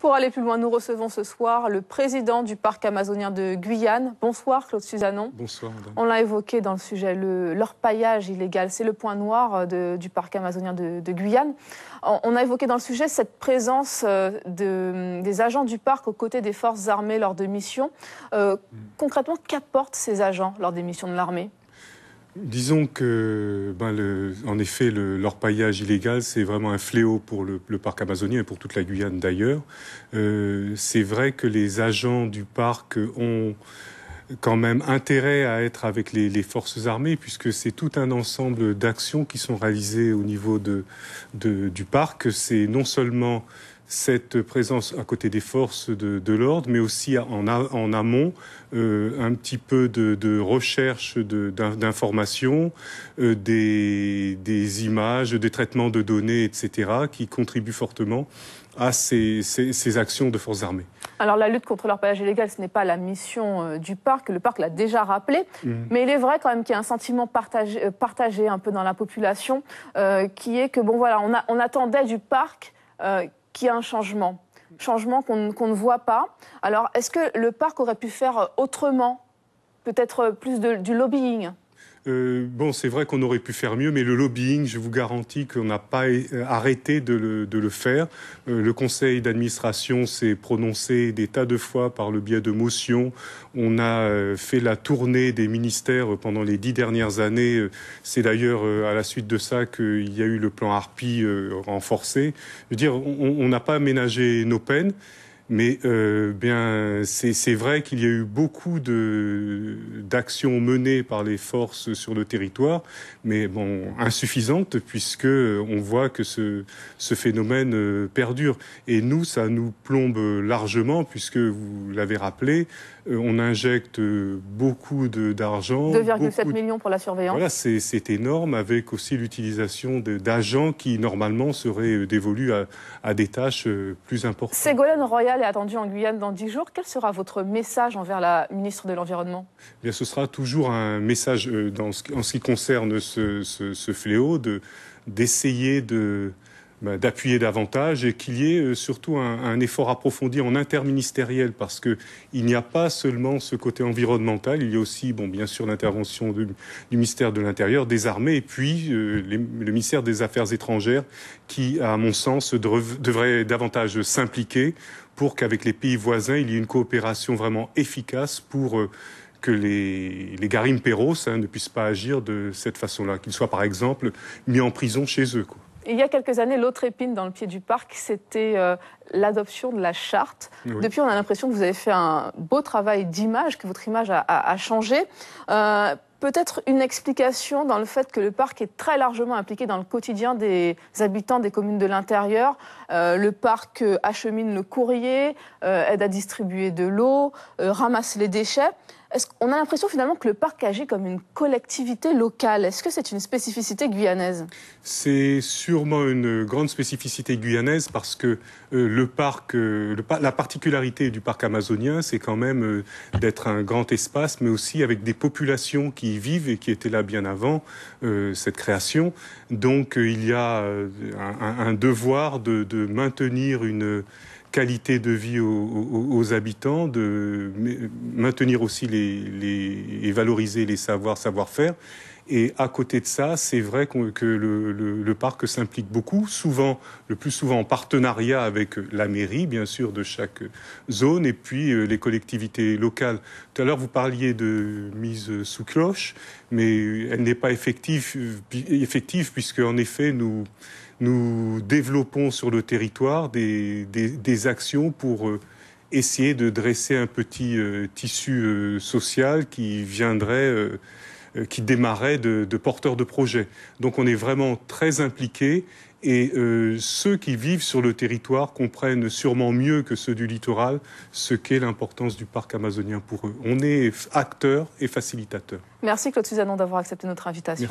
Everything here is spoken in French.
Pour aller plus loin, nous recevons ce soir le président du parc amazonien de Guyane. Bonsoir Claude Suzanon. Bonsoir On l'a évoqué dans le sujet, leur paillage illégal, c'est le point noir euh, du parc amazonien de, Guyane. On, a évoqué dans le sujet cette présence euh, de, des agents du parc aux côtés des forces armées lors de missions. Euh, mm. Concrètement, qu'apportent ces agents lors des missions de l'armée Disons que, ben le, en effet, l'orpaillage illégal, c'est vraiment un fléau pour le, parc amazonien et pour toute la Guyane d'ailleurs. Euh, c'est vrai que les agents du parc ont quand même intérêt à être avec les, forces armées, puisque c'est tout un ensemble d'actions qui sont réalisées au niveau de du parc. C'est non seulement cette présence à côté des forces de, l'ordre, mais aussi en, amont, euh, un petit peu de, recherche d'informations, euh, des, images, des traitements de données, etc., qui contribuent fortement à ces, actions de forces armées. Alors la lutte contre l'orpaillage illégal, ce n'est pas la mission euh, du parc, le parc l'a déjà rappelé, mmh. mais il est vrai quand même qu'il y a un sentiment partagé, partagé, un peu dans la population, qui est que, bon voilà, on, a, on attendait du parc qu'il y a un changement, changement qu'on ne voit pas. Alors, est-ce que le parc aurait pu faire autrement Peut-être plus de, du lobbying euh, bon, c'est vrai qu'on aurait pu faire mieux, mais le lobbying, je vous garantis qu'on n'a pas euh, arrêté de le, faire. Euh, le conseil d'administration s'est prononcé des tas de fois par le biais de motions. On a fait la tournée des ministères pendant les dix dernières années. C'est d'ailleurs à la suite de ça qu'il y a eu le plan Harpie renforcé. Je veux dire, on n'a pas ménagé nos peines. Mais euh, bien, c'est vrai qu'il y a eu beaucoup d'actions menées par les forces sur le territoire, mais bon, insuffisantes puisque on voit que ce, phénomène euh, perdure. Et nous, ça nous plombe largement puisque vous l'avez rappelé, euh, on injecte beaucoup d'argent. 2,7 millions pour la surveillance. Voilà, c'est énorme, avec aussi l'utilisation d'agents qui normalement seraient dévolus à, à des tâches plus importantes. Ségolène Royal est attendue en Guyane dans dix jours. Quel sera votre message envers la ministre de l'Environnement eh Bien, ce sera toujours un message euh, en ce qui concerne ce, fléau de d'essayer de bah, d'appuyer davantage et qu'il y ait euh, surtout un, effort approfondi en interministériel parce que il n'y a pas seulement ce côté environnemental, il y a aussi bon bien sûr l'intervention du, ministère de l'Intérieur, des armées et puis euh, le ministère des Affaires étrangères qui à mon sens devrait davantage s'impliquer pour qu'avec les pays voisins, il y ait une coopération vraiment efficace pour euh, que les, les hein, ne puissent pas agir de cette façon-là, qu'ils soient par exemple mis en prison chez eux. Il y a quelques années, l'autre épine dans le pied du parc, c'était euh, l'adoption de la charte. Depuis, on a l'impression que vous avez fait un beau travail d'image, que votre image a, changé. Euh, peut-être une explication dans le fait que le parc est très largement impliqué dans le quotidien des habitants des communes de l'intérieur. Euh, le parc euh, achemine le courrier, euh, aide à distribuer de l'eau, ramasse les déchets. On a l'impression finalement que le parc agit comme une collectivité locale. Est-ce que c'est une spécificité guyanaise C'est sûrement une grande spécificité guyanaise parce que euh, le parc, euh, la particularité du parc amazonien, c'est quand même euh, d'être un grand espace, mais aussi avec des populations qui y vivent et qui étaient là bien avant cette création. Donc il y a un, devoir de maintenir une qualité de vie aux, habitants, de maintenir aussi les, les et valoriser les savoirs, savoir-faire. Et à côté de ça, c'est vrai que le, le parc s'implique beaucoup, souvent, le plus souvent en partenariat avec la mairie, bien sûr, de chaque zone, et puis euh, les collectivités locales. Tout à l'heure, vous parliez de mise sous cloche, mais elle n'est pas effective, euh, effective puisque, en effet, nous nous développons sur le territoire des, des, actions pour euh, essayer de dresser un petit euh, tissu euh, social qui viendrait, qui démarrait de, porteurs de projets. Donc on est vraiment très impliqués et ceux qui vivent sur le territoire comprennent sûrement mieux que ceux du littoral ce qu'est l'importance du parc amazonien pour eux. On est acteurs et facilitateurs. Merci Claude Suzanne d'avoir accepté notre invitation.